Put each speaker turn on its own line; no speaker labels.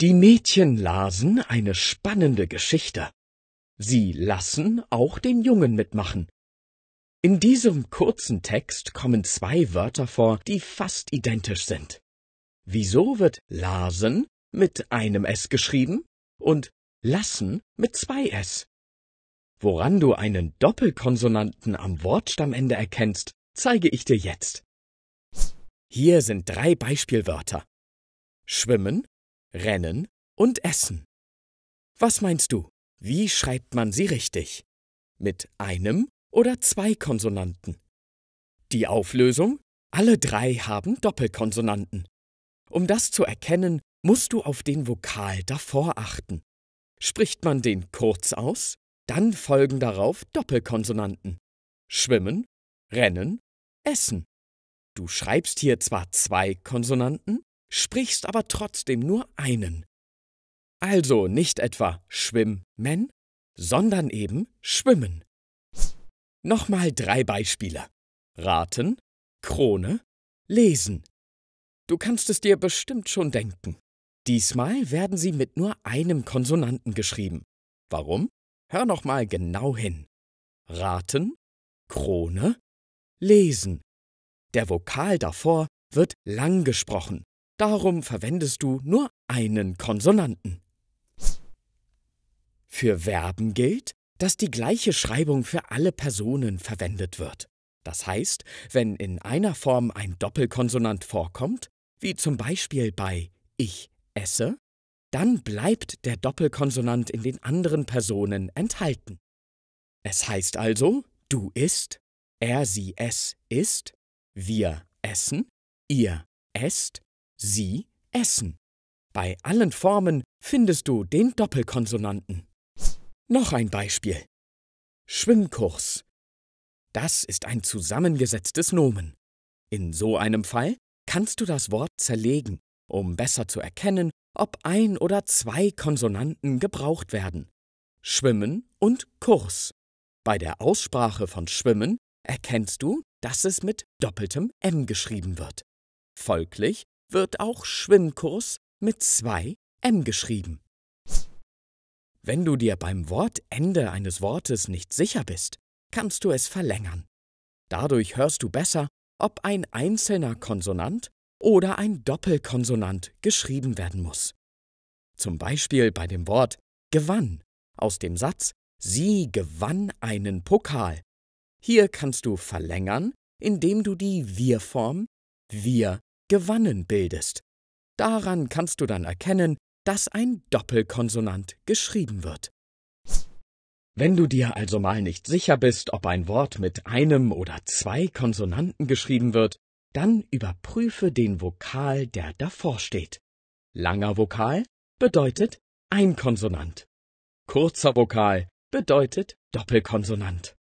Die Mädchen lasen eine spannende Geschichte. Sie lassen auch den Jungen mitmachen. In diesem kurzen Text kommen zwei Wörter vor, die fast identisch sind. Wieso wird lasen mit einem S geschrieben und lassen mit zwei S? Woran du einen Doppelkonsonanten am Wortstammende erkennst, zeige ich dir jetzt. Hier sind drei Beispielwörter. Schwimmen, Rennen und Essen. Was meinst du, wie schreibt man sie richtig? Mit einem oder zwei Konsonanten? Die Auflösung? Alle drei haben Doppelkonsonanten. Um das zu erkennen, musst du auf den Vokal davor achten. Spricht man den kurz aus, dann folgen darauf Doppelkonsonanten. Schwimmen, rennen, essen. Du schreibst hier zwar zwei Konsonanten, sprichst aber trotzdem nur einen. Also nicht etwa schwimmen, sondern eben schwimmen. Nochmal drei Beispiele. Raten, Krone, Lesen. Du kannst es dir bestimmt schon denken. Diesmal werden sie mit nur einem Konsonanten geschrieben. Warum? Hör nochmal genau hin. Raten, Krone, Lesen. Der Vokal davor wird lang gesprochen. Darum verwendest du nur einen Konsonanten. Für Verben gilt, dass die gleiche Schreibung für alle Personen verwendet wird. Das heißt, wenn in einer Form ein Doppelkonsonant vorkommt, wie zum Beispiel bei ich esse, dann bleibt der Doppelkonsonant in den anderen Personen enthalten. Es heißt also, du isst, er sie es isst, wir essen, ihr esst, sie essen. Bei allen Formen findest du den Doppelkonsonanten. Noch ein Beispiel. Schwimmkurs. Das ist ein zusammengesetztes Nomen. In so einem Fall kannst du das Wort zerlegen, um besser zu erkennen, ob ein oder zwei Konsonanten gebraucht werden. Schwimmen und Kurs. Bei der Aussprache von Schwimmen erkennst du, dass es mit doppeltem M geschrieben wird. Folglich wird auch Schwimmkurs mit zwei M geschrieben. Wenn du dir beim Wortende eines Wortes nicht sicher bist, kannst du es verlängern. Dadurch hörst du besser, ob ein einzelner Konsonant oder ein Doppelkonsonant geschrieben werden muss. Zum Beispiel bei dem Wort gewann aus dem Satz Sie gewann einen Pokal. Hier kannst du verlängern, indem du die Wir-Form wir gewannen bildest. Daran kannst du dann erkennen, dass ein Doppelkonsonant geschrieben wird. Wenn du dir also mal nicht sicher bist, ob ein Wort mit einem oder zwei Konsonanten geschrieben wird, dann überprüfe den Vokal, der davor steht. Langer Vokal bedeutet ein Konsonant. Kurzer Vokal bedeutet Doppelkonsonant.